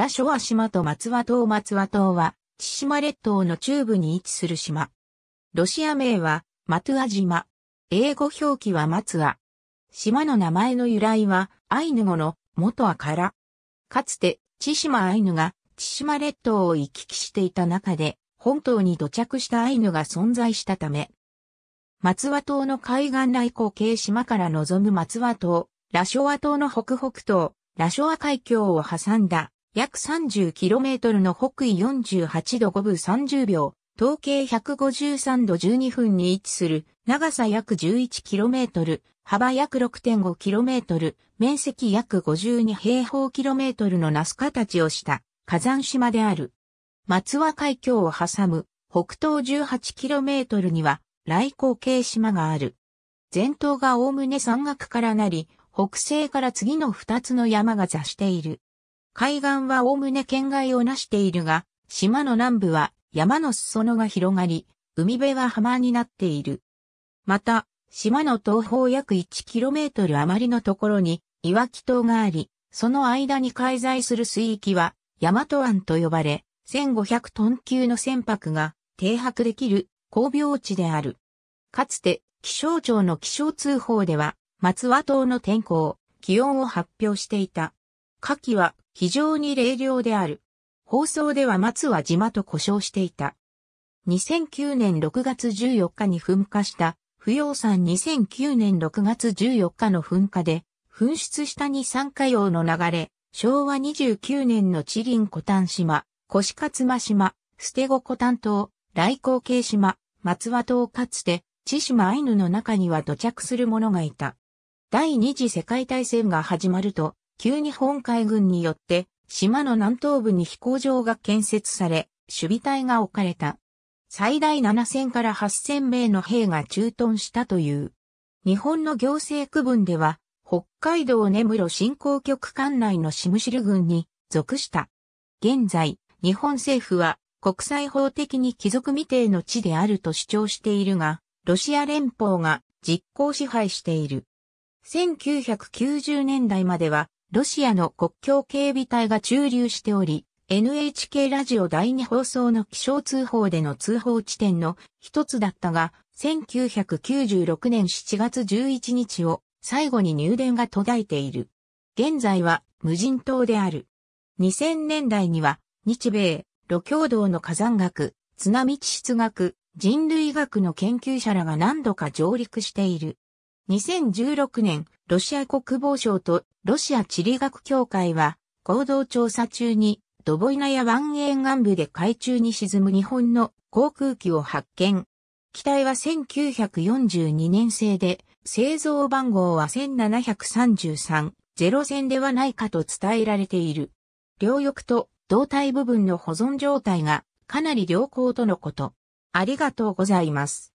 ラショア島と松和島松和島は、千島列島の中部に位置する島。ロシア名は、マトゥア島。英語表記は松和。島の名前の由来は、アイヌ語の、元はから。かつて、千島アイヌが、千島列島を行き来していた中で、本島に土着したアイヌが存在したため、松和島の海岸来航系島から望む松和島、ラショア島の北北東、ラショア海峡を挟んだ約 30km の北緯48度5分30秒、統計153度12分に位置する、長さ約 11km、幅約 6.5km、面積約52平方キロメートルのナス形をした火山島である。松和海峡を挟む北東 18km には来光系島がある。前頭が概ね山岳からなり、北西から次の2つの山が座している。海岸はおおむね県外をなしているが、島の南部は山の裾野が広がり、海辺は浜になっている。また、島の東方約 1km 余りのところに岩木島があり、その間に介在する水域は、大和湾と呼ばれ、1500トン級の船舶が停泊できる工業地である。かつて、気象庁の気象通報では、松和島の天候、気温を発表していた。夏季は非常に冷涼である。放送では松は島と呼称していた。2009年6月14日に噴火した、不要山2009年6月14日の噴火で、噴出した二酸化用の流れ、昭和29年の地林古丹島、越勝間島、捨て子古丹島、来光慶島、松和島かつて、千島アイヌの中には土着する者がいた。第二次世界大戦が始まると、旧日本海軍によって島の南東部に飛行場が建設され、守備隊が置かれた。最大7000から8000名の兵が駐屯したという。日本の行政区分では、北海道根室振興局管内のシムシル軍に属した。現在、日本政府は国際法的に貴族未定の地であると主張しているが、ロシア連邦が実効支配している。1990年代まではロシアの国境警備隊が駐留しており、NHK ラジオ第2放送の気象通報での通報地点の一つだったが、1996年7月11日を最後に入電が途絶えている。現在は無人島である。2000年代には日米、路共道の火山学、津波地質学、人類学の研究者らが何度か上陸している。2016年、ロシア国防省とロシア地理学協会は、合同調査中に、ドボイナや湾沿岸部で海中に沈む日本の航空機を発見。機体は1942年製で、製造番号は1733、ゼロ戦ではないかと伝えられている。両翼と胴体部分の保存状態がかなり良好とのこと。ありがとうございます。